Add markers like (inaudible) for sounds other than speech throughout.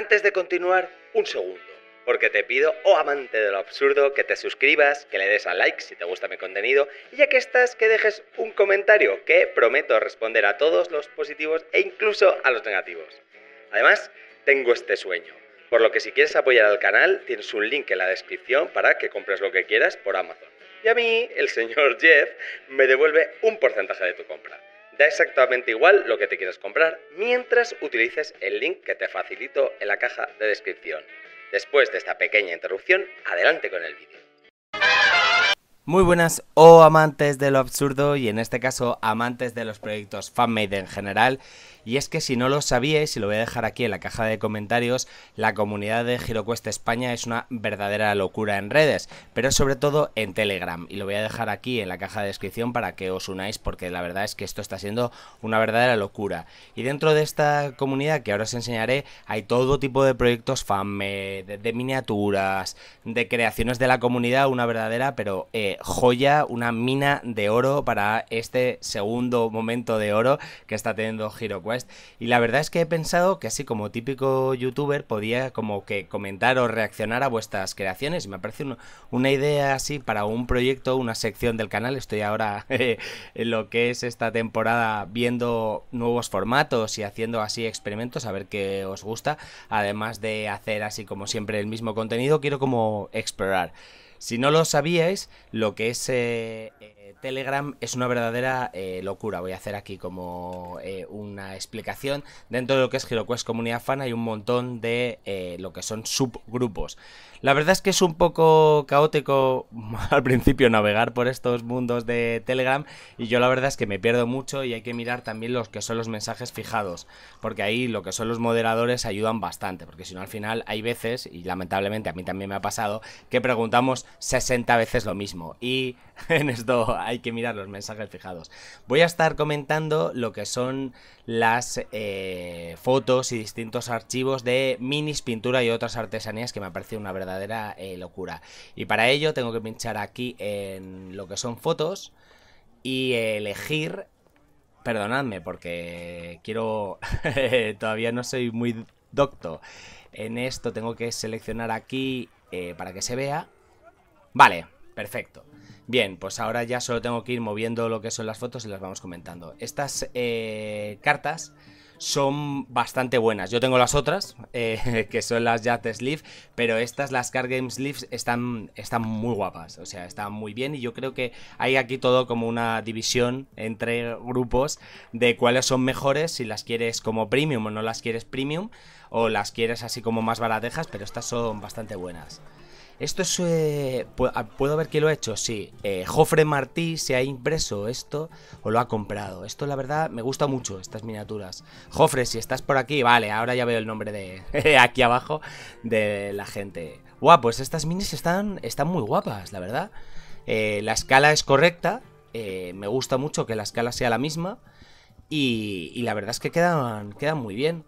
Antes de continuar, un segundo, porque te pido, oh amante de lo absurdo, que te suscribas, que le des a like si te gusta mi contenido, y ya que estás, que dejes un comentario, que prometo responder a todos los positivos e incluso a los negativos. Además, tengo este sueño. Por lo que si quieres apoyar al canal, tienes un link en la descripción para que compres lo que quieras por Amazon. Y a mí, el señor (laughs) Jeff, me devuelve un porcentaje de tu compra da exactamente igual lo que te quieras comprar mientras utilices el link que te facilito en la caja de descripción. Después de esta pequeña interrupción, adelante con el vídeo. Muy buenas oh, amantes de lo absurdo y en este caso amantes de los proyectos fanmade en general y es que si no lo sabíais, y lo voy a dejar aquí en la caja de comentarios, la comunidad de GiroQuest España es una verdadera locura en redes, pero sobre todo en Telegram. Y lo voy a dejar aquí en la caja de descripción para que os unáis porque la verdad es que esto está siendo una verdadera locura. Y dentro de esta comunidad que ahora os enseñaré, hay todo tipo de proyectos fanme, de, miniaturas, de creaciones de la comunidad, una verdadera, pero eh, joya, una mina de oro para este segundo momento de oro que está teniendo GiroQuest y la verdad es que he pensado que así como típico youtuber podía como que comentar o reaccionar a vuestras creaciones y me parece una idea así para un proyecto, una sección del canal. Estoy ahora (laughs) eh, en lo que es esta temporada viendo nuevos formatos y haciendo así experimentos a ver qué os gusta, además de hacer así como siempre el mismo contenido, quiero como explorar. Si no lo sabíais, lo que es... Eh, Telegram es una verdadera eh, locura. Voy a hacer aquí como eh, una explicación. Dentro de lo que es HeroQuest Comunidad Fan hay un montón de eh, lo que son subgrupos. La verdad es que es un poco caótico (laughs) al principio navegar por estos mundos de Telegram y yo la verdad es que me pierdo mucho y hay que mirar también los que son los mensajes fijados, porque ahí lo que son los moderadores ayudan bastante, porque si no al final hay veces, y lamentablemente a mí también me ha pasado, que preguntamos 60 veces lo mismo y (laughs) en esto hay que mirar los mensajes fijados. Voy a estar comentando lo que son las eh, fotos y distintos archivos de minis, pintura y otras artesanías que me ha parecido una verdadera eh, locura. Y para ello tengo que pinchar aquí en lo que son fotos y elegir... Perdonadme porque quiero... (laughs) todavía no soy muy docto. En esto tengo que seleccionar aquí eh, para que se vea. Vale, perfecto. Bien, pues ahora ya solo tengo que ir moviendo lo que son las fotos y las vamos comentando. Estas eh, cartas son bastante buenas. Yo tengo las otras, eh, (laughs) que son las Yacht Sleeve, pero estas, las Card Game Sleeves, están, están muy guapas. O sea, están muy bien y yo creo que hay aquí todo como una división entre grupos de cuáles son mejores, si las quieres como premium o no las quieres premium, o las quieres así como más baratejas, pero estas son bastante buenas. Esto es... Eh, ah, ¿Puedo ver quién lo ha hecho? Sí. Eh, Jofre Martí se ha impreso esto o lo ha comprado. Esto, la verdad, me gusta mucho, estas miniaturas. Jofre, si estás por aquí... Vale, ahora ya veo el nombre de... (laughs) aquí abajo de la gente. Guau, pues estas minis están, están muy guapas, la verdad. Eh, la escala es correcta. me gusta mucho que la escala sea la misma. Y, y la verdad es que quedan, quedan muy bien.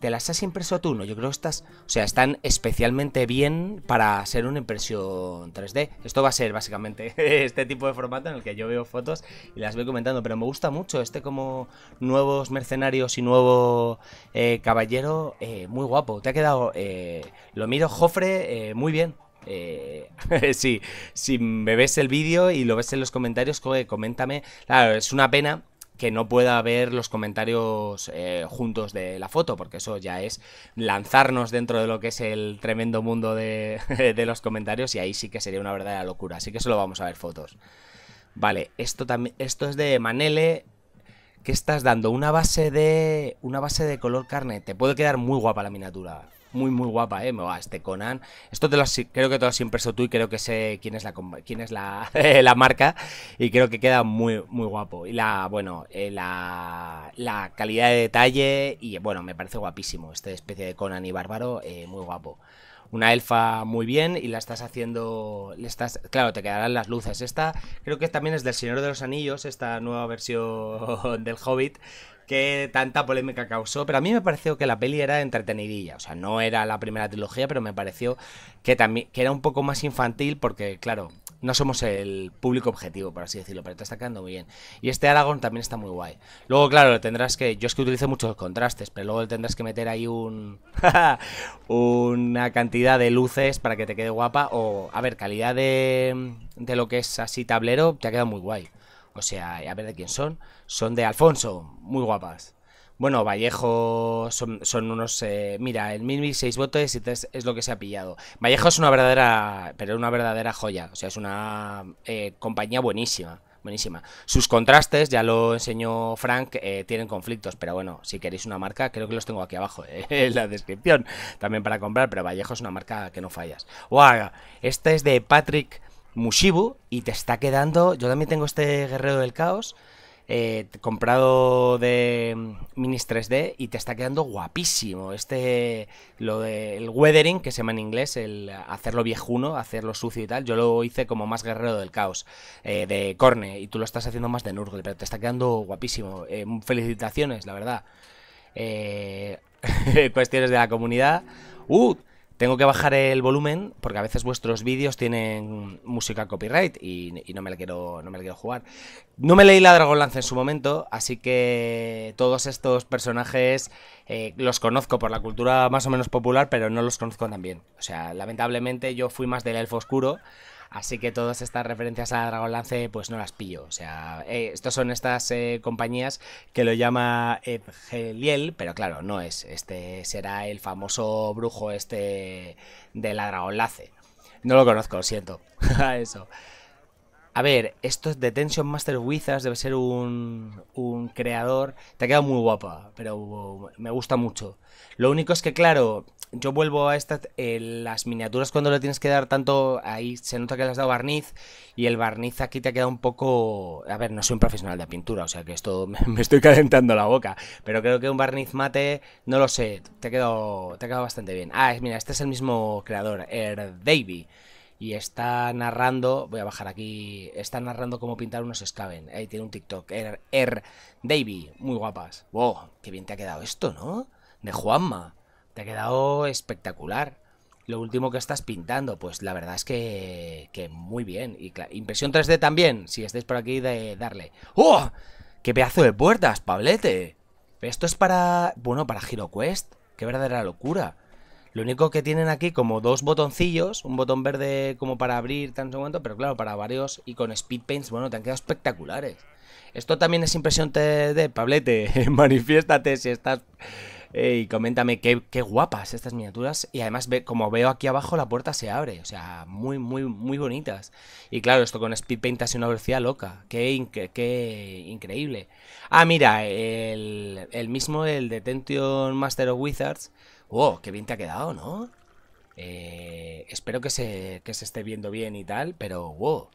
¿Te las has impreso tú? No, yo creo que estas, o sea, están especialmente bien para hacer una impresión 3D. Esto va a ser básicamente (laughs) este tipo de formato en el que yo veo fotos y las voy comentando, pero me gusta mucho este como nuevos mercenarios y nuevo eh, caballero, eh, muy guapo. Te ha quedado, eh, lo miro, Jofre, muy bien. (laughs) sí, si me ves el vídeo y lo ves en los comentarios, coméntame. Claro, es una pena que no pueda ver los comentarios eh, juntos de la foto, porque eso ya es lanzarnos dentro de lo que es el tremendo mundo (laughs) de, los comentarios y ahí sí que sería una verdadera locura. Así que solo vamos a ver fotos. Vale, esto también, esto es de Manele. ¿Qué estás dando? Una base de. Una base de color carne. Te puede quedar muy guapa la miniatura muy, muy guapa, ¿eh? Me va, este Conan. Esto te lo creo que te lo has impreso tú y creo que sé quién es la, quién es (laughs) la, marca y creo que queda muy, muy guapo. Y la, bueno, eh, la, la calidad de detalle y, bueno, me parece guapísimo. Esta especie de Conan y Bárbaro, eh, muy guapo una elfa muy bien y la estás haciendo. Le estás, claro, te quedarán las luces. Esta creo que también es del Señor de los Anillos, esta nueva versión (laughs) del Hobbit que tanta polémica causó, pero a mí me pareció que la peli era entretenidilla, o sea, no era la primera trilogía, pero me pareció que también que era un poco más infantil porque claro, no somos el público objetivo, por así decirlo, pero te está quedando muy bien. Y este Aragorn también está muy guay. Luego, claro, tendrás que. Yo es que utilizo muchos contrastes, pero luego tendrás que meter ahí un. (laughs) una cantidad de luces para que te quede guapa. O, a ver, calidad de, de lo que es así tablero, te ha quedado muy guay. O sea, a ver de quién son. Son de Alfonso, muy guapas. Bueno, Vallejo son, unos... Eh, mira, el mini seis botes y es lo que se ha pillado. Vallejo es una verdadera... Pero es una verdadera joya. O sea, es una eh, compañía buenísima. Buenísima. Sus contrastes, ya lo enseñó Frank, eh, tienen conflictos. Pero bueno, si queréis una marca, creo que los tengo aquí abajo (laughs) en la descripción. También para comprar, pero Vallejo es una marca que no fallas. ¡Wow! Esta es de Patrick Mushibu y te está quedando. Yo también tengo este guerrero del caos. Eh, comprado de mm, Minis 3D y te está quedando guapísimo. Este, lo del weathering, que se llama en inglés, el hacerlo viejuno, hacerlo sucio y tal, yo lo hice como más guerrero del caos, eh, de Corne, y tú lo estás haciendo más de Nurgle, pero te está quedando guapísimo. Eh, felicitaciones, la verdad. (laughs) cuestiones de la comunidad. ¡Uh! Tengo que bajar el volumen porque a veces vuestros vídeos tienen música copyright y, no, me la quiero, no me la quiero jugar. No me leí la Dragonlance en su momento, así que todos estos personajes eh, los conozco por la cultura más o menos popular, pero no los conozco tan bien. O sea, lamentablemente yo fui más del elfo oscuro, Así que todas estas referencias a Dragonlance pues no las pillo. O sea, eh, estos son estas eh, compañías que lo llama Evgeliel, pero claro, no es. Este será el famoso brujo este de la Dragonlance. No lo conozco, lo siento. (laughs) Eso. A ver, esto de Tension Master Wizards, debe ser un, un creador. Te ha quedado muy guapa, pero me gusta mucho. Lo único es que, claro, yo vuelvo a estas, eh, las miniaturas cuando le tienes que dar tanto, ahí se nota que le has dado barniz y el barniz aquí te ha quedado un poco, a ver, no soy un profesional de pintura, o sea que esto (laughs) me estoy calentando la boca, pero creo que un barniz mate, no lo sé, te ha quedado, te bastante bien. Ah, mira, este es el mismo creador, Er Davy. Y está narrando, voy a bajar aquí, está narrando cómo pintar unos scaven Ahí tiene un TikTok, er, er, Davy, muy guapas. Wow, qué bien te ha quedado esto, ¿no? De Juanma. Te ha quedado espectacular. Lo último que estás pintando, pues la verdad es que, muy bien. Y impresión 3D también, si estáis por aquí, de darle. ¡Oh! ¡Qué pedazo de puertas, Pablete! Esto es para, bueno, para Quest. ¡Qué verdadera locura! Lo único que tienen aquí como dos botoncillos, un botón verde como para abrir tanto cuanto, pero claro, para varios y con speed paints, bueno, te han quedado espectaculares. Esto también es impresión 3D, Pablete, (laughs) manifiéstate si estás eh, y coméntame qué, guapas estas miniaturas. Y además, como veo aquí abajo, la puerta se abre. O sea, muy, muy, muy bonitas. Y claro, esto con speed paint una velocidad loca. Qué, increíble. Ah, mira, el, mismo, el Detention Master of Wizards. Wow, qué bien te ha quedado, ¿no? Eh, espero que se, que se esté viendo bien y tal, pero wow.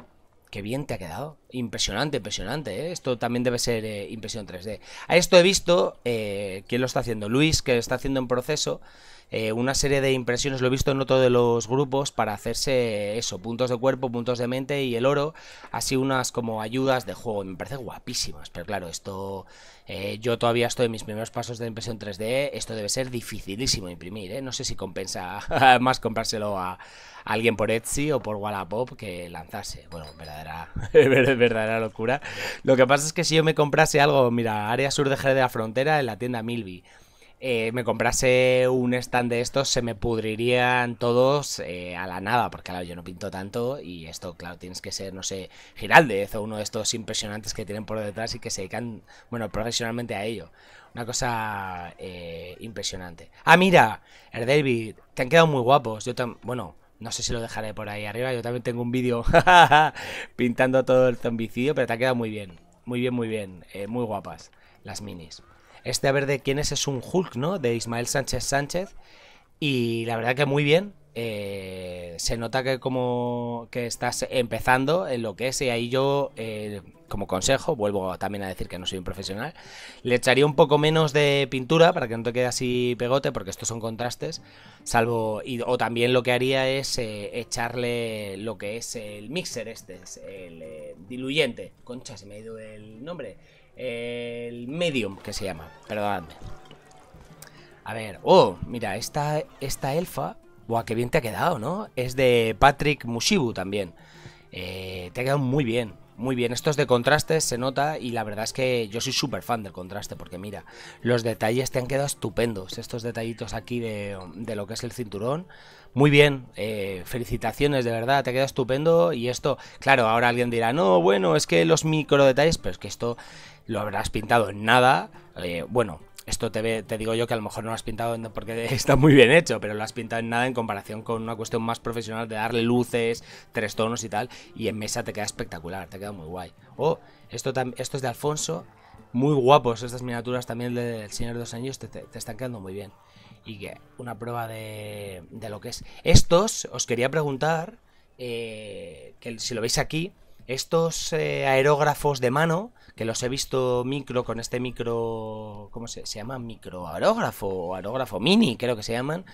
Qué bien te ha quedado. Impresionante, impresionante. ¿eh? Esto también debe ser eh, impresión 3D. A esto he visto, eh, ¿quién lo está haciendo? Luis, que está haciendo en proceso eh, una serie de impresiones, lo he visto en otro de los grupos, para hacerse eso, puntos de cuerpo, puntos de mente y el oro, así unas como ayudas de juego, me parece guapísimas, pero claro, esto eh, yo todavía estoy en mis primeros pasos de impresión 3D, esto debe ser dificilísimo imprimir, ¿eh? no sé si compensa (laughs) más comprárselo a, alguien por Etsy o por Wallapop que lanzarse, bueno, verdadera, (laughs) verdadera locura. Lo que pasa es que si yo me comprase algo, mira, área sur de Jerez de la Frontera en la tienda Milby, eh, me comprase un stand de estos, se me pudrirían todos eh, a la nada, porque claro, yo no pinto tanto y esto, claro, tienes que ser, no sé, Giraldez o uno de estos impresionantes que tienen por detrás y que se dedican, bueno, profesionalmente a ello. Una cosa eh, impresionante. Ah, mira, El David, te han quedado muy guapos. Yo bueno, no sé si lo dejaré por ahí arriba. Yo también tengo un vídeo (laughs) pintando todo el zombicidio, pero te han quedado muy bien. Muy bien, muy bien. muy guapas las minis este A ver de quién es es un Hulk, ¿no? De Ismael Sánchez Sánchez. Y la verdad que muy bien. Eh, se nota que como que estás empezando en lo que es y ahí yo eh, como consejo vuelvo también a decir que no soy un profesional le echaría un poco menos de pintura para que no te quede así pegote porque estos son contrastes salvo o también lo que haría es eh, echarle lo que es el mixer este es el diluyente concha se me ha ido el nombre el medium, que se llama. Perdóname. A ver, oh, mira, esta, esta elfa... Buah, qué bien te ha quedado, ¿no? Es de Patrick Mushibu también. Eh, te ha quedado muy bien, muy bien. Esto es de contraste, se nota, y la verdad es que yo soy súper fan del contraste, porque mira, los detalles te han quedado estupendos. Estos detallitos aquí de, lo que es el cinturón. Muy bien, eh, felicitaciones, de verdad, te ha quedado estupendo. Y esto, claro, ahora alguien dirá, no, bueno, es que los micro detalles, pero es que esto lo habrás pintado en nada. Eh, bueno, esto te, te, digo yo que a lo mejor no lo has pintado porque (laughs) está muy bien hecho, pero lo has pintado en nada en comparación con una cuestión más profesional de darle luces, tres tonos y tal, y en mesa te queda espectacular, te queda muy guay. Oh, esto, esto es de Alfonso, muy guapos estas miniaturas también del Señor de los años te, están quedando muy bien. Y que una prueba de, de, lo que es. Estos, os quería preguntar, eh, que si lo veis aquí, estos eh, aerógrafos de mano, que los he visto micro con este micro... ¿Cómo se, se llama? Microaerógrafo o aerógrafo mini, creo que se llaman.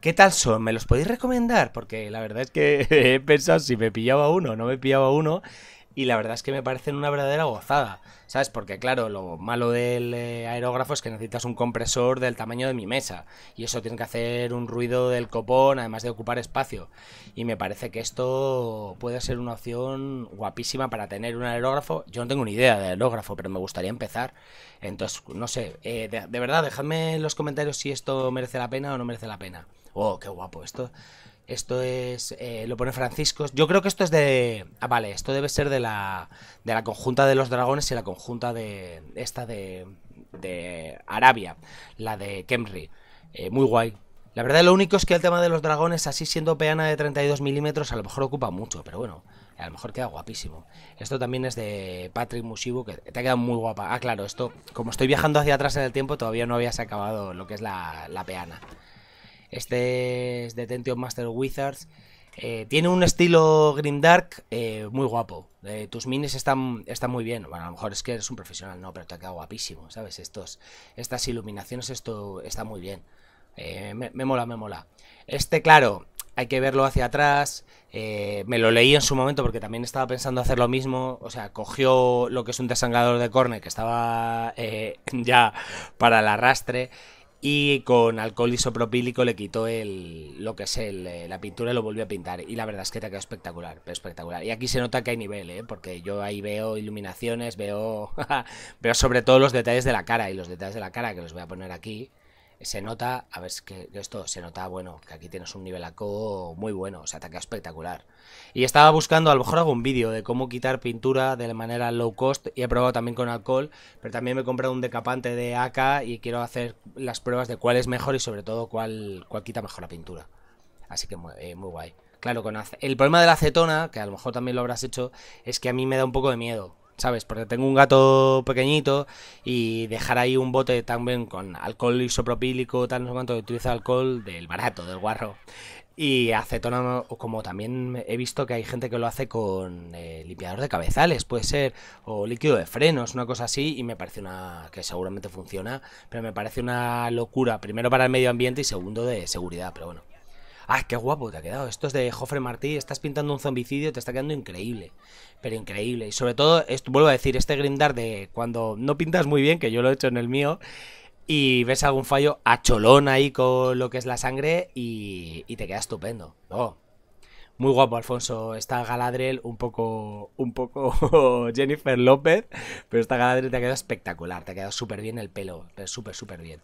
¿Qué tal son? ¿Me los podéis recomendar? Porque la verdad es que (laughs) he pensado si me pillaba uno o no me pillaba uno y la verdad es que me parecen una verdadera gozada, ¿sabes? Porque claro, lo malo del eh, aerógrafo es que necesitas un compresor del tamaño de mi mesa y eso tiene que hacer un ruido del copón además de ocupar espacio y me parece que esto puede ser una opción guapísima para tener un aerógrafo. Yo no tengo ni idea de aerógrafo, pero me gustaría empezar. Entonces, no sé, eh, de, verdad, dejadme en los comentarios si esto merece la pena o no merece la pena. ¡Oh, qué guapo esto! Esto es. Eh, lo pone Francisco. Yo creo que esto es de. Ah, vale, esto debe ser de la. De la conjunta de los dragones y la conjunta de. Esta de. De Arabia. La de Kemri. Eh, muy guay. La verdad, lo único es que el tema de los dragones, así siendo peana de 32 milímetros, a lo mejor ocupa mucho, pero bueno, a lo mejor queda guapísimo. Esto también es de Patrick Musibu, que te ha quedado muy guapa. Ah, claro, esto, como estoy viajando hacia atrás en el tiempo, todavía no habías acabado lo que es la, la peana. Este es Detention Master Wizards. Eh, tiene un estilo Green Dark eh, muy guapo. Eh, tus minis están, muy bien. Bueno, a lo mejor es que eres un profesional, no, pero te ha quedado guapísimo, ¿sabes? Estos, estas iluminaciones, esto está muy bien. Me, mola, me mola. Este, claro, hay que verlo hacia atrás. me lo leí en su momento porque también estaba pensando hacer lo mismo. O sea, cogió lo que es un desangrador de corne que estaba (laughs) ya para el arrastre y con alcohol isopropílico le quitó el, lo que es el, eh, la pintura y lo volvió a pintar. Y la verdad es que te quedó espectacular, espectacular. Y aquí se nota que hay nivel, ¿eh? porque yo ahí veo iluminaciones, veo, (laughs) veo sobre todo los detalles de la cara y los detalles de la cara que los voy a poner aquí se nota, a ver, si que esto se nota, bueno, que aquí tienes un nivel aco muy bueno, o sea, quedado espectacular. Y estaba buscando a lo mejor un vídeo de cómo quitar pintura de manera low cost y he probado también con alcohol, pero también me he comprado un decapante de AK y quiero hacer las pruebas de cuál es mejor y sobre todo cuál, cuál quita mejor la pintura. Así que muy, eh, muy guay. Claro, con el problema de la acetona, que a lo mejor también lo habrás hecho, es que a mí me da un poco de miedo. ¿sabes? Porque tengo un gato pequeñito y dejar ahí un bote también con alcohol isopropílico, tal, no sé cuánto, utiliza alcohol del barato, del guarro. Y acetona, como también he visto que hay gente que lo hace con eh, limpiador de cabezales, puede ser, o líquido de frenos, una cosa así, y me parece una que seguramente funciona, pero me parece una locura, primero para el medio ambiente y segundo de seguridad, pero bueno. ¡Ay, ah, qué guapo te ha quedado! Esto es de Jofre Martí, estás pintando un zombicidio, te está quedando increíble. Pero increíble. Y sobre todo, vuelvo a decir, este grindar de cuando no pintas muy bien, que yo lo he hecho en el mío, y ves algún fallo a cholón ahí con lo que es la sangre y, te queda estupendo. Oh, muy guapo, Alfonso. Está Galadriel un poco, un poco (laughs) Jennifer López, pero esta Galadriel te ha quedado espectacular. Te ha quedado súper bien el pelo, súper, súper bien.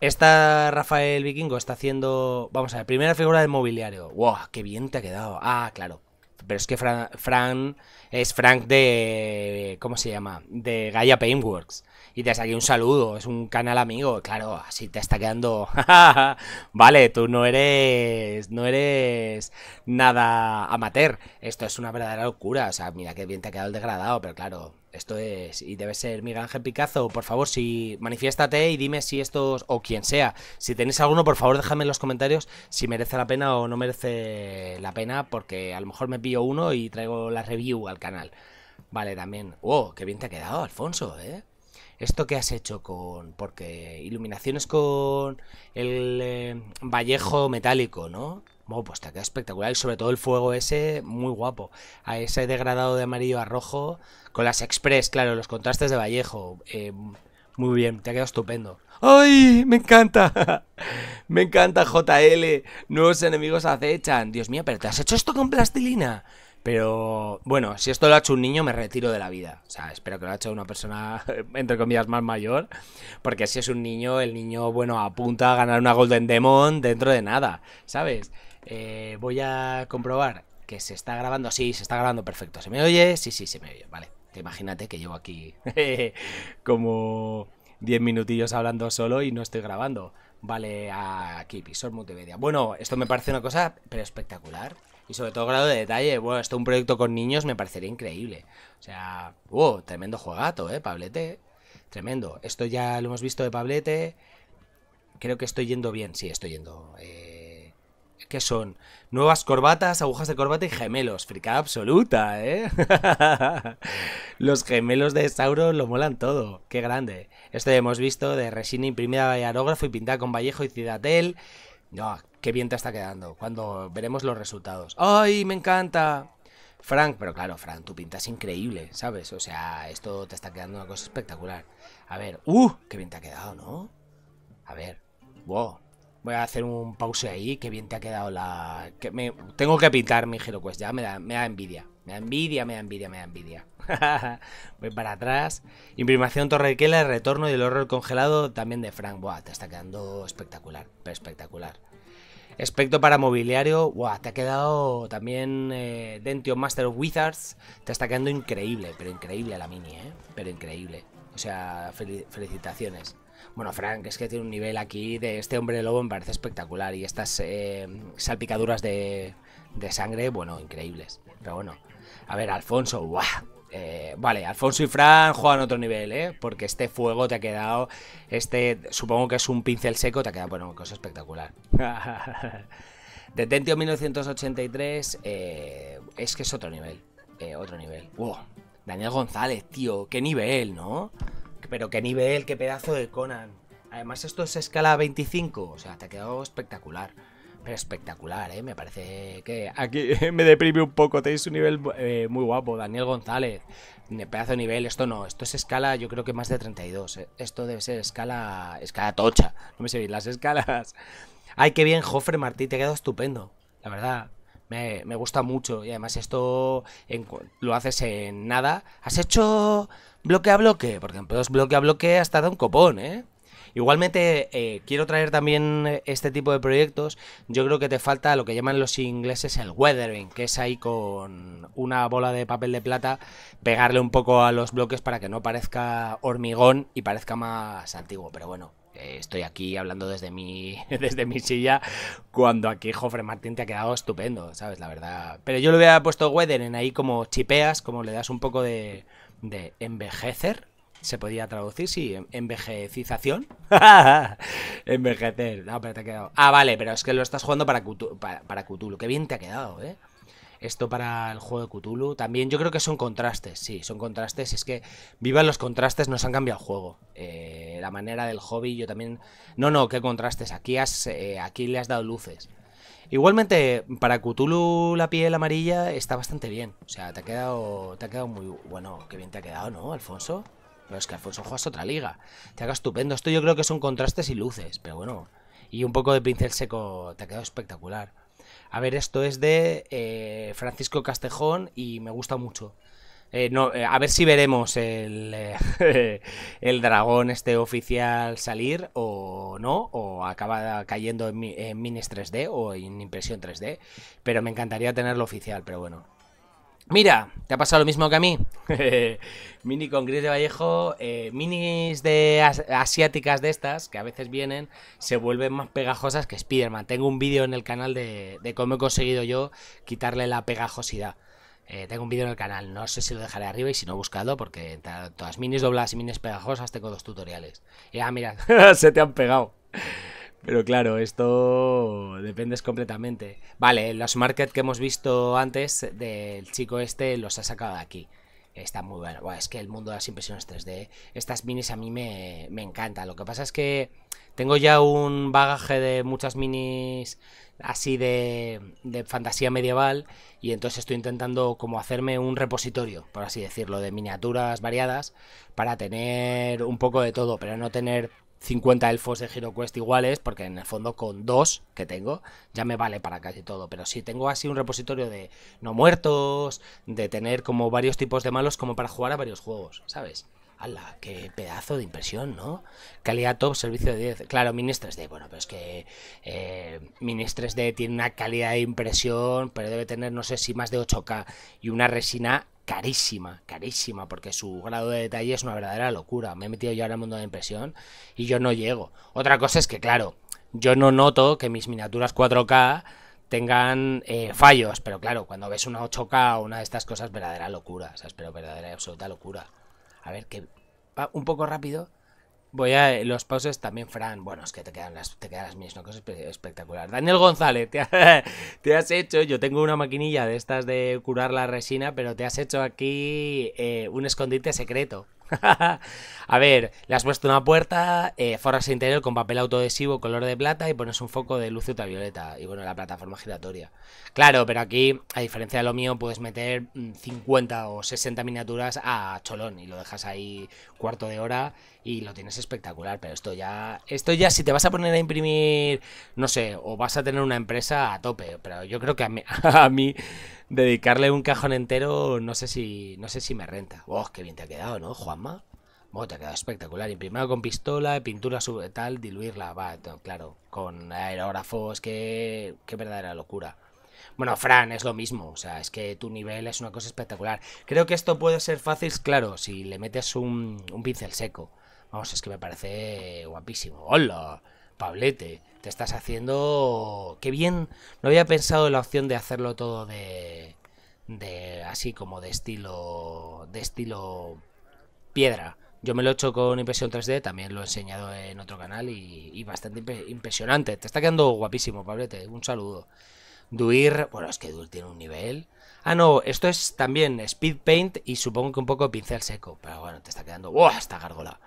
Esta Rafael Vikingo está haciendo. Vamos a ver, primera figura de mobiliario. ¡Wow! ¡Qué bien te ha quedado! Ah, claro. Pero es que Fran, es Frank de. ¿Cómo se llama? De Gaia Paintworks. Y te aquí un saludo, es un canal amigo. Claro, así te está quedando. (laughs) vale, tú no eres. No eres nada amateur. Esto es una verdadera locura. O sea, mira qué bien te ha quedado el degradado, pero claro, esto es, y debe ser Miguel Ángel Picazo, por favor, si manifiéstate y dime si estos, o quien sea, si tenéis alguno, por favor, déjame en los comentarios si merece la pena o no merece la pena, porque a lo mejor me pillo uno y traigo la review al canal. Vale, también. ¡Wow! ¡Qué bien te ha quedado, Alfonso! ¿eh? ¿Esto que has hecho con...? Porque iluminaciones con el eh, Vallejo metálico, ¿no? Bueno, pues te queda espectacular. Y sobre todo el fuego ese, muy guapo. A ese degradado de amarillo a rojo. Con las express, claro, los contrastes de Vallejo. Eh, muy bien, te ha quedado estupendo. ¡Ay! ¡Me encanta! (laughs) ¡Me encanta, JL! Nuevos enemigos acechan. Dios mío, pero te has hecho esto con plastilina. Pero bueno, si esto lo ha hecho un niño, me retiro de la vida. O sea, espero que lo ha hecho una persona, (laughs) entre comillas, más mayor. Porque si es un niño, el niño, bueno, apunta a ganar una Golden Demon dentro de nada, ¿sabes? Eh, voy a comprobar que se está grabando. Sí, se está grabando perfecto. ¿Se me oye? Sí, sí, se me oye. Vale. Imagínate que llevo aquí (laughs) como 10 minutillos hablando solo y no estoy grabando. Vale, aquí, Pisor Multimedia. Bueno, esto me parece una cosa pero espectacular. Y sobre todo grado de detalle. Bueno, esto un proyecto con niños me parecería increíble. O sea, wow, tremendo juegato, ¿eh? Pablete. Tremendo. Esto ya lo hemos visto de Pablete. Creo que estoy yendo bien. Sí, estoy yendo. Eh, ¿Qué son? Nuevas corbatas, agujas de corbata y gemelos. Fricada absoluta, ¿eh? (laughs) Los gemelos de Sauron lo molan todo. Qué grande. Esto ya hemos visto de resina imprimida de aerógrafo y pintada con Vallejo y Cidatel. No, qué bien te está quedando. Cuando veremos los resultados. ¡Ay, me encanta! Frank, pero claro, Frank, tu pintas increíble, ¿sabes? O sea, esto te está quedando una cosa espectacular. A ver, ¡uh! Qué bien te ha quedado, ¿no? A ver, wow, Voy a hacer un pause ahí. que bien te ha quedado la... Tengo que pintar mi HeroQuest ya. Me da, me da envidia. Me da envidia, me da envidia, me da envidia. (laughs) Voy para atrás. Imprimación Torre el retorno y el horror congelado también de Frank. Buah, te está quedando espectacular. pero Espectacular. Especto para mobiliario, Buah, te ha quedado también eh, Dentio Master of Wizards, te está quedando increíble, pero increíble a la mini, ¿eh? Pero increíble. O sea, felicitaciones. Bueno, Frank, es que tiene un nivel aquí de este hombre lobo me parece espectacular. Y estas eh, salpicaduras de, sangre, bueno, increíbles. Pero bueno. A ver, Alfonso, ¡guau! Eh, vale, Alfonso y Frank juegan otro nivel, ¿eh? Porque este fuego te ha quedado. Este, supongo que es un pincel seco, te ha quedado, bueno, cosa espectacular. (laughs) Detentio 1983, eh, es que es otro nivel. otro nivel. ¡Wow! Daniel González, tío, qué nivel, ¿no? Pero qué nivel, qué pedazo de Conan. Además, esto es escala 25, o sea, te ha quedado espectacular. Pero espectacular, ¿eh? Me parece que aquí (laughs) me deprime un poco. Tenéis un nivel eh, muy guapo, Daniel González. Pedazo de nivel, esto no, esto es escala, yo creo que más de 32. ¿eh? Esto debe ser escala, escala tocha. (laughs) No me sé las escalas. Ay, qué bien, Jofre Martí, te ha quedado estupendo. La verdad, me, gusta mucho. Y además esto lo haces en nada. Has hecho bloque a bloque. Porque en dos bloque a bloque hasta un copón, ¿eh? Igualmente, eh, quiero traer también este tipo de proyectos. Yo creo que te falta lo que llaman los ingleses el weathering, que es ahí con una bola de papel de plata, pegarle un poco a los bloques para que no parezca hormigón y parezca más antiguo. Pero bueno, estoy aquí hablando desde mi, (laughs) desde mi silla cuando aquí Jofre Martín te ha quedado estupendo, ¿sabes? La verdad. Pero yo le hubiera puesto Weather en ahí como chipeas, como le das un poco de, de envejecer. Se podía traducir, sí, envejecización. (laughs) Envejecer. No, pero te ha quedado. Ah, vale, pero es que lo estás jugando para, para, para Cthulhu. Qué bien te ha quedado, ¿eh? esto para el juego de Cthulhu. También yo creo que son contrastes, sí, son contrastes. Es que vivan los contrastes, nos han cambiado el juego. Eh, la manera del hobby, yo también... No, no, qué contrastes. Aquí, has, eh, aquí le has dado luces. Igualmente, para Cthulhu la piel amarilla está bastante bien. O sea, te ha quedado, te ha quedado muy... Bueno, qué bien te ha quedado, ¿no, Alfonso? Pero es que Alfonso juegas otra liga. Te haga estupendo. Esto yo creo que son contrastes y luces, pero bueno. Y un poco de pincel seco te ha quedado espectacular. A ver, esto es de eh, Francisco Castejón y me gusta mucho. Eh, no, eh, a ver si veremos el, (laughs) el, dragón este oficial salir o no, o acaba cayendo en, en Minis 3D o en impresión 3D, pero me encantaría tenerlo oficial, pero bueno. Mira, te ha pasado lo mismo que a mí. (laughs) mini con gris de Vallejo, eh, minis de asiáticas de estas, que a veces vienen, se vuelven más pegajosas que Spiderman. Tengo un vídeo en el canal de, cómo he conseguido yo quitarle la pegajosidad. Eh, tengo un vídeo en el canal, no sé si lo dejaré arriba y si no, buscado porque todas minis dobladas y minis pegajosas tengo dos tutoriales. ya ah, mira, (laughs) se te han pegado. Pero claro, esto dependes completamente. Vale, los market que hemos visto antes del chico este los ha sacado de aquí. Está muy bueno. Es que el mundo de las impresiones 3D, estas minis a mí me, me encanta. Lo que pasa es que tengo ya un bagaje de muchas minis así de, de, fantasía medieval y entonces estoy intentando como hacerme un repositorio, por así decirlo, de miniaturas variadas para tener un poco de todo, pero no tener 50 elfos de HeroQuest iguales, porque en el fondo con dos que tengo ya me vale para casi todo. Pero si tengo así un repositorio de no muertos, de tener como varios tipos de malos como para jugar a varios juegos, ¿sabes? ¡Hala! ¡Qué pedazo de impresión, ¿no? Calidad top, servicio de 10. Claro, ministres 3D. Bueno, pero es que eh, d tiene una calidad de impresión, pero debe tener, no sé si más de 8K. Y una resina carísima, carísima, porque su grado de detalle es una verdadera locura. Me he metido yo ahora en el mundo de impresión y yo no llego. Otra cosa es que, claro, yo no noto que mis miniaturas 4K tengan eh, fallos, pero claro, cuando ves una 8K o una de estas cosas, verdadera locura, sea, Pero verdadera absoluta locura. A ver, que va un poco rápido. Voy a eh, los pauses también, Fran. Bueno, es que te quedan las, te quedan las ¿no? Cosa espectacular. Daniel González, (laughs) te, has hecho. Yo tengo una maquinilla de estas de curar la resina, pero te has hecho aquí eh, un escondite secreto. (laughs) a ver, le has puesto una puerta, eh, forras interior con papel autoadhesivo color de plata y pones un foco de luz ultravioleta. Y bueno, la plataforma giratoria. Claro, pero aquí, a diferencia de lo mío, puedes meter 50 mm, o 60 miniaturas a cholón y lo dejas ahí cuarto de hora y lo tienes espectacular, pero esto ya, esto ya si te vas a poner a imprimir, no sé, o vas a tener una empresa a tope, pero yo creo que a mí, (laughs) dedicarle un cajón entero, no sé si, no sé si me renta. Oh, qué bien te ha quedado, ¿no, Juanma? Oh, te ha quedado espectacular. Imprimado con pistola, pintura sobre tal, diluirla, va, claro, con aerógrafos, qué, qué verdadera locura. Bueno, Fran, es lo mismo. O sea, es que tu nivel es una cosa espectacular. Creo que esto puede ser fácil, claro, si le metes un pincel seco. Vamos, es que me parece guapísimo. ¡Hola! Pablete, te estás haciendo... ¡Qué bien! No había pensado en la opción de hacerlo todo de... De... Así como de estilo... De estilo... Piedra. Yo me lo he hecho con impresión 3D, también lo he enseñado en otro canal y, bastante impresionante. Te está quedando guapísimo, Pablete. Un saludo. Duir, bueno, es que Duir tiene un nivel. Ah, no, esto es también speed paint y supongo que un poco pincel seco. Pero bueno, te está quedando. ¡Buah! Esta gárgola.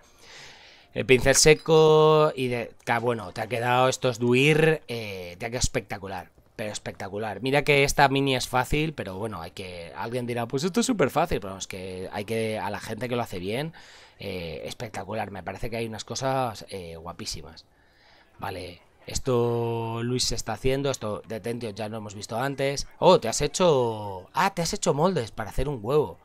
El pincel seco y de... Bueno, te ha quedado estos duir, eh, te ha quedado espectacular. Pero espectacular. Mira que esta mini es fácil, pero bueno, hay que... Alguien dirá, pues esto es súper fácil, pero es que hay que... A la gente que lo hace bien, eh, espectacular. Me parece que hay unas cosas eh, guapísimas. Vale, esto Luis se está haciendo, esto Tentio ya lo hemos visto antes. Oh, te has hecho... Ah, te has hecho moldes para hacer un huevo.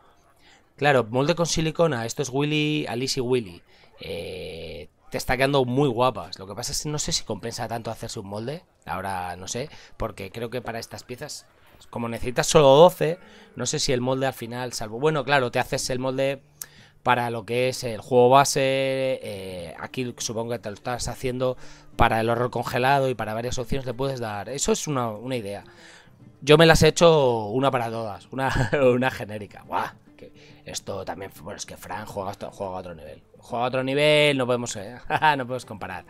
Claro, molde con silicona, esto es Willy, Alice y Willy. Eh, te está quedando muy guapas. Lo que pasa es que no sé si compensa tanto hacerse un molde, ahora no sé, porque creo que para estas piezas, como necesitas solo 12, no sé si el molde al final, salvo... Bueno, claro, te haces el molde para lo que es el juego base. Eh, aquí supongo que te lo estás haciendo para el horror congelado y para varias opciones le puedes dar. Eso es una, idea. Yo me las he hecho una para todas, una, (laughs) una genérica. ¡Guau! Esto también, bueno, es que Fran juega, a otro nivel. Juega a otro nivel, no podemos, eh, (laughs) no comparar.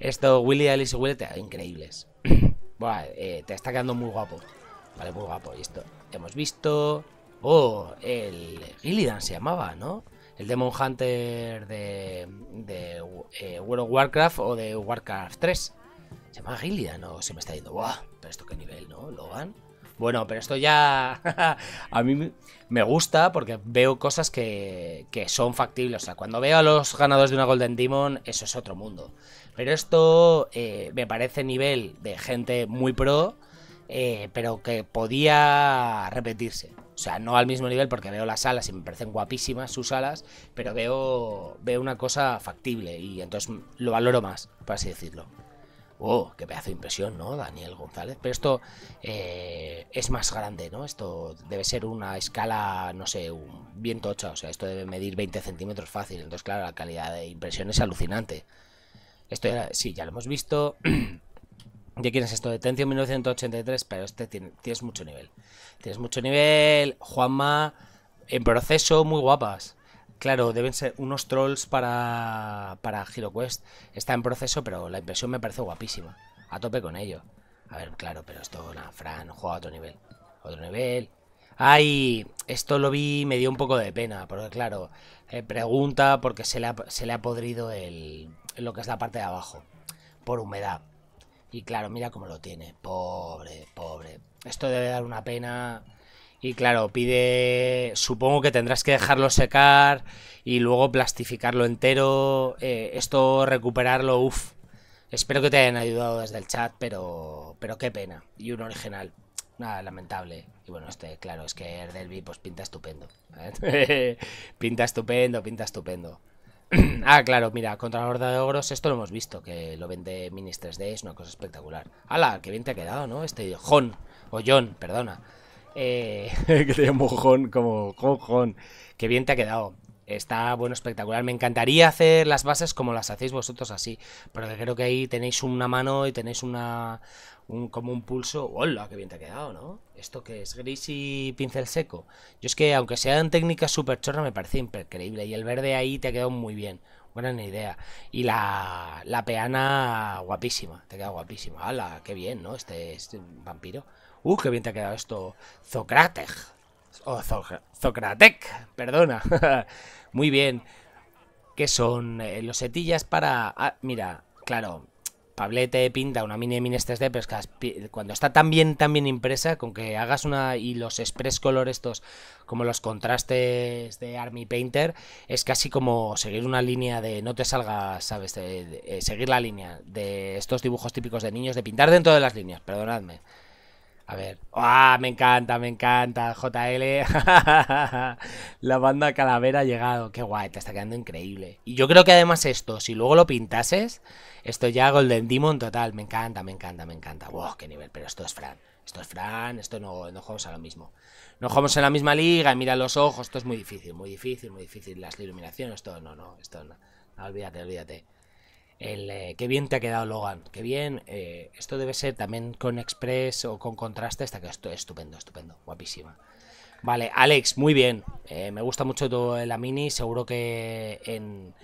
Esto, Willy, Alice y Willy, te, increíbles. (clears throat) Buah, eh, te está quedando muy guapo. Vale, muy guapo. Y esto, hemos visto... Oh, el Gillian se llamaba, ¿no? El Demon Hunter de, de eh, World of Warcraft o de Warcraft 3. Se llama Gillian o Se me está yendo, ¡buah! Pero esto qué nivel, ¿no? Logan. Bueno, pero esto ya (laughs) a mí me gusta porque veo cosas que, que son factibles. O sea, cuando veo a los ganadores de una Golden Demon, eso es otro mundo. Pero esto eh, me parece nivel de gente muy pro, eh, pero que podía repetirse. O sea, no al mismo nivel porque veo las alas y me parecen guapísimas sus alas, pero veo, veo una cosa factible y entonces lo valoro más, por así decirlo. Oh, ¡Qué pedazo de impresión, ¿no? Daniel González. Pero esto eh, es más grande, ¿no? Esto debe ser una escala, no sé, un tocha. O sea, esto debe medir 20 centímetros fácil. Entonces, claro, la calidad de impresión es alucinante. Esto ya, sí, ya lo hemos visto. ¿De quién es esto? De Tencio 1983, pero este tienes mucho nivel. Tienes mucho nivel, Juanma, en proceso, muy guapas. Claro, deben ser unos trolls para, para HeroQuest. Está en proceso, pero la impresión me parece guapísima. A tope con ello. A ver, claro, pero esto, Fran, juega a otro nivel. Otro nivel. Ay, esto lo vi y me dio un poco de pena, porque claro, eh, pregunta porque se le ha, se le ha podrido el, lo que es la parte de abajo, por humedad. Y claro, mira cómo lo tiene. Pobre, pobre. Esto debe dar una pena y claro, pide, supongo que tendrás que dejarlo secar y luego plastificarlo entero, eh, esto recuperarlo, uff. Espero que te hayan ayudado desde el chat, pero, pero qué pena. Y un original, nada, lamentable. Y bueno, este, claro, es que Derby pues ¿eh? (laughs) pinta estupendo. pinta estupendo, pinta estupendo. (clears throat) ah, claro, mira, contra la horda de ogros, esto lo hemos visto, que lo vende Minis 3D, es una cosa espectacular. ¡Hala! Qué bien te ha quedado, ¿no? Este o John, perdona. Eh, (laughs) que te como que bien te ha quedado. Está bueno, espectacular. Me encantaría hacer las bases como las hacéis vosotros así, porque creo que ahí tenéis una mano y tenéis una un, como un pulso. ¡Hola! ¡Qué bien te ha quedado, ¿no? Esto que es gris y pincel seco. Yo es que, aunque sean técnicas súper chorras, me parece increíble. Y el verde ahí te ha quedado muy bien. Buena idea. Y la, la peana guapísima. Te queda guapísima. ¡Hala! ¡Qué bien, ¿no? Este, este vampiro. Uh, qué bien te ha quedado esto. Zocratec. O oh, perdona. (laughs) Muy bien. Que son eh, los setillas para... Ah, mira, claro, Pablete pinta una mini pero de que cuando está tan bien, tan bien impresa, con que hagas una y los express color estos, como los contrastes de Army Painter, es casi como seguir una línea de, no te salga, sabes, eh, seguir la línea de estos dibujos típicos de niños, de pintar dentro de las líneas, perdonadme, a ver. ¡Ah! me encanta, me encanta. JL. (laughs) la banda calavera ha llegado. Qué guay, te está quedando increíble. Y yo creo que además esto, si luego lo pintases, esto ya Golden Demon total. Me encanta, me encanta, me encanta. ¡Wow! ¡Qué nivel! Pero esto es Fran. Esto es Fran, esto no, no jugamos a lo mismo. No jugamos en la misma liga, mira los ojos, esto es muy difícil, muy difícil, muy difícil. Las iluminaciones, todo, no, no, esto no olvídate, olvídate. Eh, qué bien te ha quedado Logan, qué bien, eh, esto debe ser también con express o con contraste, está que estupendo, estupendo, guapísima. Vale, Alex, muy bien, eh, me gusta mucho todo la mini, seguro que en,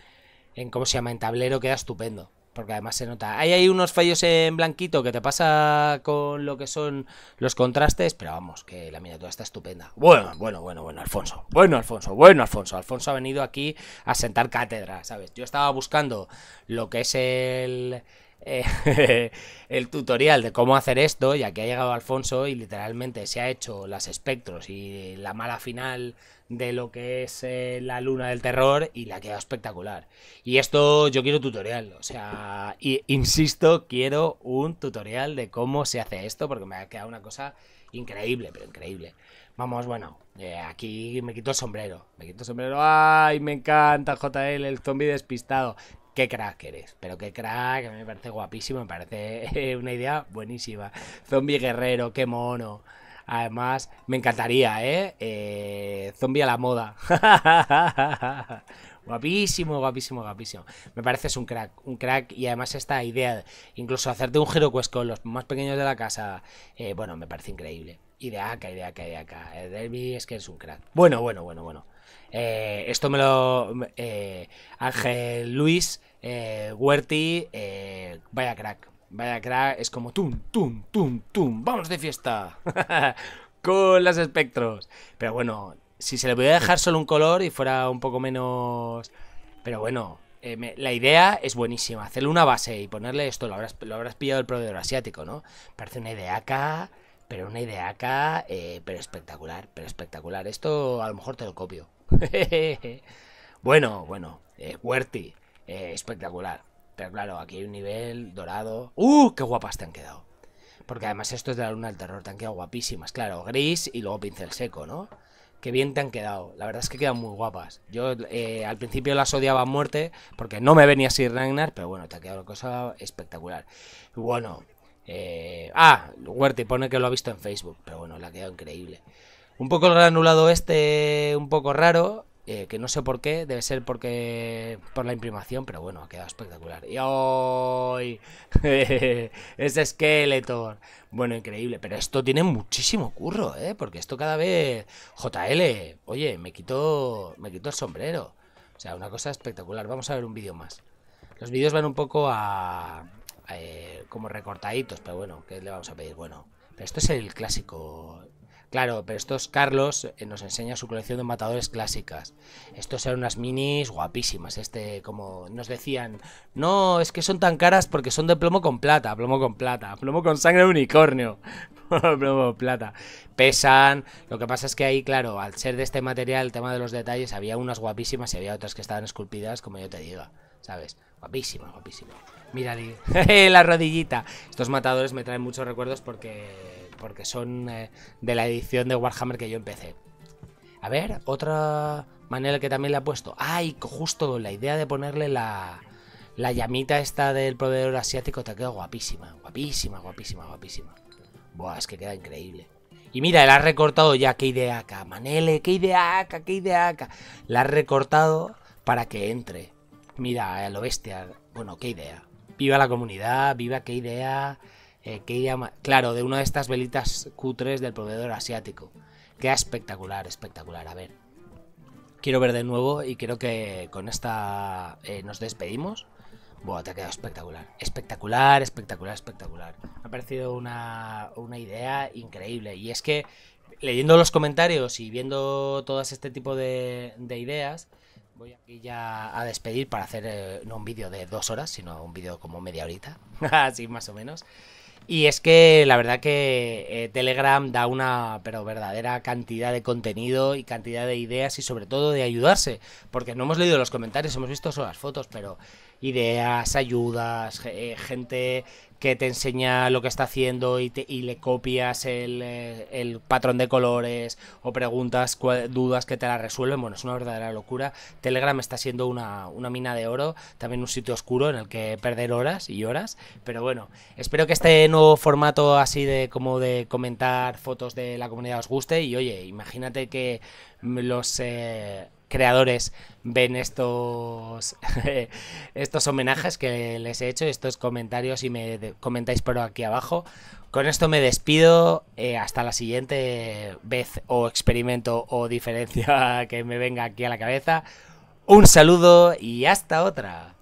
¿cómo se llama?, en tablero queda estupendo porque además se nota. Ahí hay unos fallos en blanquito que te pasa con lo que son los contrastes, pero vamos, que la miniatura está estupenda. Bueno, bueno, bueno, bueno, Alfonso. Bueno, Alfonso, bueno, Alfonso. Alfonso ha venido aquí a sentar cátedra, ¿sabes? Yo estaba buscando lo que es el, eh, (laughs) el tutorial de cómo hacer esto, ya que ha llegado Alfonso y literalmente se ha hecho las espectros y la mala final de lo que es eh, la luna del terror y la ha quedado espectacular. Y esto yo quiero tutorial, o sea, insisto, quiero un tutorial de cómo se hace esto porque me ha quedado una cosa increíble, pero increíble. Vamos, bueno, eh, aquí me quito el sombrero. Me quito el sombrero. ¡Ay, me encanta, JL, el zombie despistado! qué crack eres, pero qué crack, me parece guapísimo, me parece (laughs) eh, una idea buenísima. Zombie guerrero, qué mono. Además, me encantaría, ¿eh? eh zombie a la moda. (laughs) guapísimo, guapísimo, guapísimo. Me pareces un crack, un crack. Y además esta idea, incluso hacerte un Quest con los más pequeños de la casa, eh, bueno, me parece increíble. idea, Ideaca, ideaca, ideaca. El eh, Derby es que es un crack. Bueno, bueno, bueno, bueno. Eh, esto me lo. Eh, Ángel Luis, eh, Huerti, eh, vaya crack. Vaya crack, es como tum, tum, tum, tum, vamos de fiesta. (laughs) Con los espectros. Pero bueno, si se le a dejar solo un color y fuera un poco menos. Pero bueno, la idea es buenísima. Hacerle una base y ponerle esto, lo habrás, lo pillado el proveedor asiático, ¿no? Parece una idea acá, pero una idea acá, pero espectacular, pero espectacular. Esto a lo mejor te lo copio. (laughs) bueno, bueno, eh, Huerti, espectacular. Pero claro, aquí hay un nivel dorado. ¡Uh! ¡Qué guapas te han quedado! Porque además esto es de la luna del terror, te han quedado guapísimas. Claro, gris y luego pincel seco, ¿no? Qué bien te han quedado. La verdad es que quedan muy guapas. Yo eh, al principio las odiaba a muerte porque no me venía así Ragnar, pero bueno, te ha quedado una cosa espectacular. Bueno, eh, ah, Huerti pone que lo ha visto en Facebook, pero bueno, le ha quedado increíble. Un poco el granulado este, un poco raro, eh, que no sé por qué, debe ser porque por la imprimación, pero bueno, ha quedado espectacular. ¡Y hoy! (laughs) ese Skeletor. Bueno, increíble, pero esto tiene muchísimo curro, ¿eh? Porque esto cada vez... JL, oye, me quitó me el sombrero. O sea, una cosa espectacular. Vamos a ver un vídeo más. Los vídeos van un poco a... Eh, como recortaditos, pero bueno, ¿qué le vamos a pedir? Bueno, pero esto es el clásico Claro, pero estos Carlos eh, nos enseña su colección de matadores clásicas. Estos eran unas minis guapísimas. Este, como nos decían, no, es que son tan caras porque son de plomo con plata, plomo con plata, plomo con sangre de unicornio, (laughs) plomo con plata. Pesan. Lo que pasa es que ahí, claro, al ser de este material, el tema de los detalles, había unas guapísimas y había otras que estaban esculpidas, como yo te digo. ¿sabes? Guapísimas, guapísimas. Mira, (laughs) la rodillita. Estos matadores me traen muchos recuerdos porque porque son eh, de la edición de Warhammer que yo empecé. A ver, otra manera que también le ha puesto. ¡Ay! justo la idea de ponerle la, la llamita esta del proveedor asiático te quedado guapísima. Guapísima, guapísima, guapísima. Buah, es que queda increíble. Y mira, la ha recortado ya, qué ideaca, Manele, qué ideaca, qué ideaca. La ha recortado para que entre. Mira, a lo bestia. Bueno, qué idea. Viva la comunidad, viva qué idea. Eh, que claro, de una de estas velitas cutres del proveedor asiático. Queda espectacular, espectacular. A ver, quiero ver de nuevo y creo que con esta eh, nos despedimos. Buah, te ha quedado espectacular. Espectacular, espectacular, espectacular. Me ha parecido una, idea increíble. Y es que leyendo los comentarios y viendo todo este tipo de, de ideas, voy aquí ya a despedir para hacer eh, no un vídeo de dos horas, sino un vídeo como media horita. (laughs) Así más o menos. Y es que la verdad que eh, Telegram da una pero verdadera cantidad de contenido y cantidad de ideas y sobre todo de ayudarse, porque no hemos leído los comentarios, hemos visto solo las fotos, pero ideas, ayudas, eh, gente que te enseña lo que está haciendo y, le copias eh, el, patrón de colores o preguntas, dudas que te la resuelven. Bueno, es una verdadera locura. Telegram está siendo una, mina de oro, también un sitio oscuro en el que perder horas y horas. Pero bueno, espero que este nuevo formato así de como de comentar fotos de la comunidad os guste. Y oye, imagínate que los... Eh, creadores ven estos, (laughs) estos homenajes que les he hecho, estos comentarios y me comentáis por aquí abajo. Con esto me despido. Eh, hasta la siguiente vez o experimento o diferencia (laughs) que me venga aquí a la cabeza. Un saludo y hasta otra.